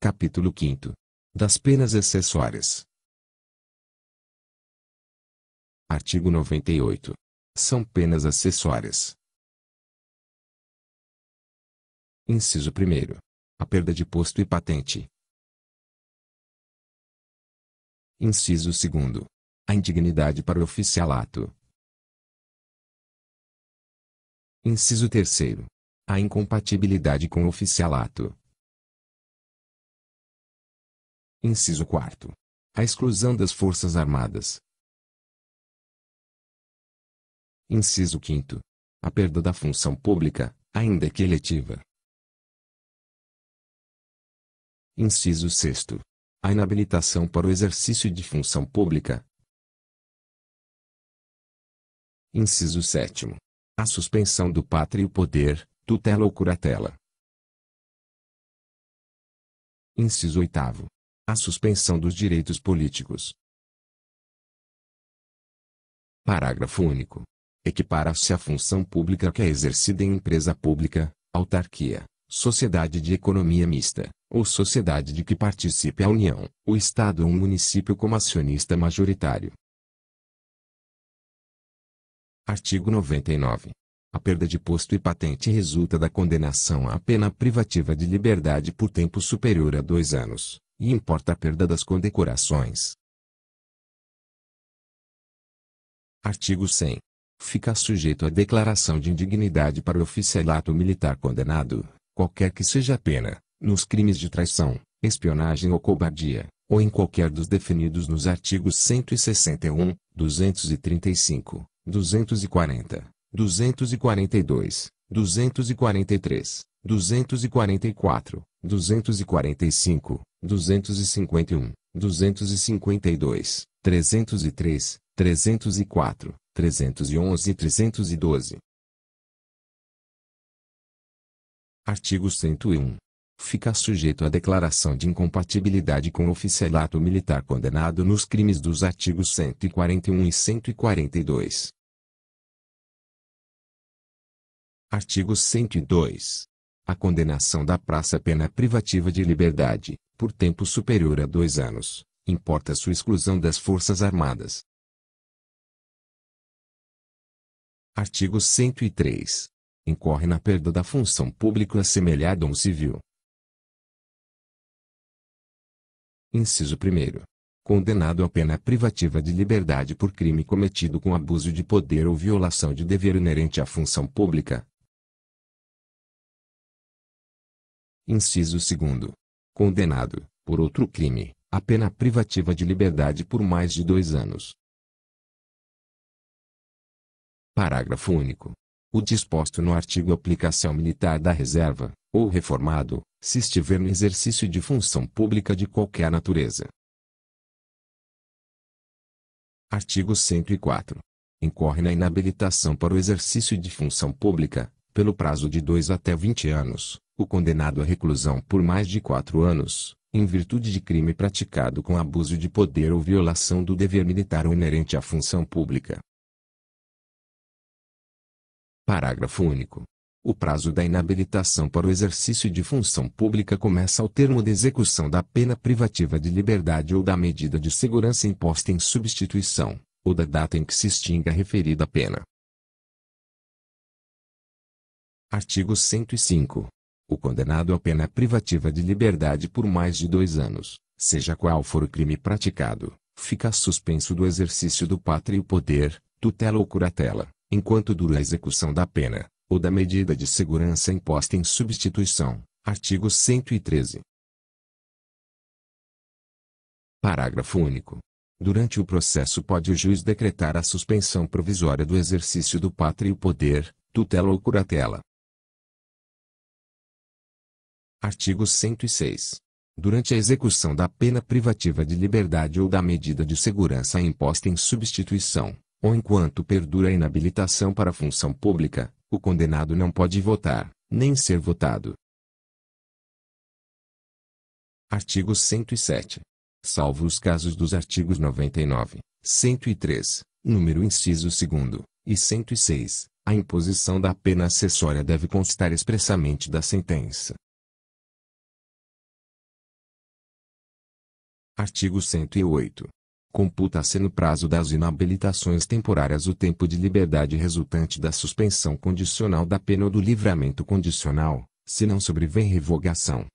Capítulo 5 Das penas acessórias. Artigo 98. São penas acessórias. Inciso 1. A perda de posto e patente. Inciso 2. A indignidade para o oficialato. Inciso 3. A incompatibilidade com o oficialato. Inciso 4. A exclusão das Forças Armadas. Inciso 5. A perda da função pública, ainda que eletiva. Inciso 6. A inabilitação para o exercício de função pública. Inciso 7. A suspensão do pátrio poder, tutela ou curatela. Inciso 8 a suspensão dos direitos políticos. Parágrafo único. Equipara-se a função pública que é exercida em empresa pública, autarquia, sociedade de economia mista, ou sociedade de que participe a União, o Estado ou um município como acionista majoritário. Artigo 99. A perda de posto e patente resulta da condenação à pena privativa de liberdade por tempo superior a dois anos, e importa a perda das condecorações. Artigo 100. Fica sujeito à declaração de indignidade para o oficialato militar condenado, qualquer que seja a pena, nos crimes de traição, espionagem ou cobardia, ou em qualquer dos definidos nos artigos 161, 235, 240, 242, 243, 244, 245, 251, 252, 303, 304, 311 e 312. Artigo 101. Fica sujeito à declaração de incompatibilidade com o oficialato militar condenado nos crimes dos artigos 141 e 142. Artigo 102. A condenação da praça pena privativa de liberdade, por tempo superior a dois anos, importa sua exclusão das Forças Armadas. Artigo 103. Incorre na perda da função pública assemelhada a um civil. Inciso 1. Condenado à pena privativa de liberdade por crime cometido com abuso de poder ou violação de dever inerente à função pública. Inciso 2 condenado, por outro crime, a pena privativa de liberdade por mais de dois anos. Parágrafo único. O disposto no artigo Aplicação Militar da Reserva, ou reformado, se estiver no exercício de função pública de qualquer natureza. Artigo 104. Incorre na inabilitação para o exercício de função pública, pelo prazo de 2 até 20 anos, o condenado à reclusão por mais de 4 anos, em virtude de crime praticado com abuso de poder ou violação do dever militar ou inerente à função pública. Parágrafo único. O prazo da inabilitação para o exercício de função pública começa ao termo de execução da pena privativa de liberdade ou da medida de segurança imposta em substituição, ou da data em que se extinga a referida pena. Artigo 105. O condenado à pena privativa de liberdade por mais de dois anos, seja qual for o crime praticado, fica suspenso do exercício do pátrio poder, tutela ou curatela, enquanto dura a execução da pena, ou da medida de segurança imposta em substituição. Artigo 113. Parágrafo único. Durante o processo pode o juiz decretar a suspensão provisória do exercício do pátrio poder, tutela ou curatela, Artigo 106. Durante a execução da pena privativa de liberdade ou da medida de segurança imposta em substituição, ou enquanto perdura a inabilitação para a função pública, o condenado não pode votar, nem ser votado. Artigo 107. Salvo os casos dos artigos 99, 103, número inciso 2, e 106, a imposição da pena acessória deve constar expressamente da sentença. Artigo 108. Computa-se no prazo das inabilitações temporárias o tempo de liberdade resultante da suspensão condicional da pena ou do livramento condicional, se não sobrevém revogação.